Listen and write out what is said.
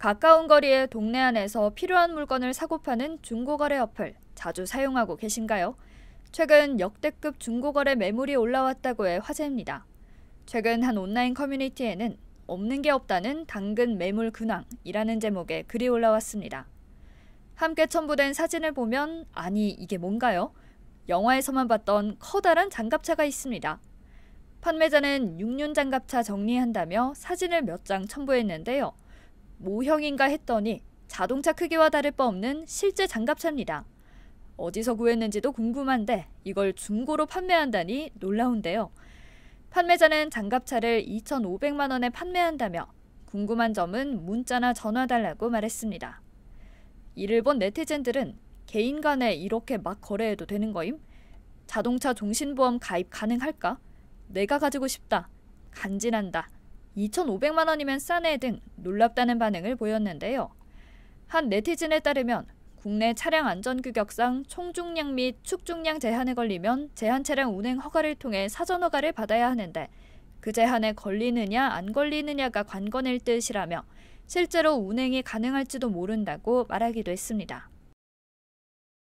가까운 거리의 동네 안에서 필요한 물건을 사고 파는 중고거래 어플 자주 사용하고 계신가요? 최근 역대급 중고거래 매물이 올라왔다고 해 화제입니다. 최근 한 온라인 커뮤니티에는 없는 게 없다는 당근 매물 근황이라는 제목의 글이 올라왔습니다. 함께 첨부된 사진을 보면 아니 이게 뭔가요? 영화에서만 봤던 커다란 장갑차가 있습니다. 판매자는 6륜 장갑차 정리한다며 사진을 몇 장 첨부했는데요. 모형인가 했더니 자동차 크기와 다를 바 없는 실제 장갑차입니다. 어디서 구했는지도 궁금한데 이걸 중고로 판매한다니 놀라운데요. 판매자는 장갑차를 2,500만 원에 판매한다며 궁금한 점은 문자나 전화 달라고 말했습니다. 이를 본 네티즌들은 개인 간에 이렇게 막 거래해도 되는 거임? 자동차 종신보험 가입 가능할까? 내가 가지고 싶다. 간지난다. 2,500만 원이면 싸네 등 놀랍다는 반응을 보였는데요. 한 네티즌에 따르면 국내 차량 안전 규격상 총중량 및 축중량 제한에 걸리면 제한 차량 운행 허가를 통해 사전 허가를 받아야 하는데 그 제한에 걸리느냐 안 걸리느냐가 관건일 듯이라며 실제로 운행이 가능할지도 모른다고 말하기도 했습니다.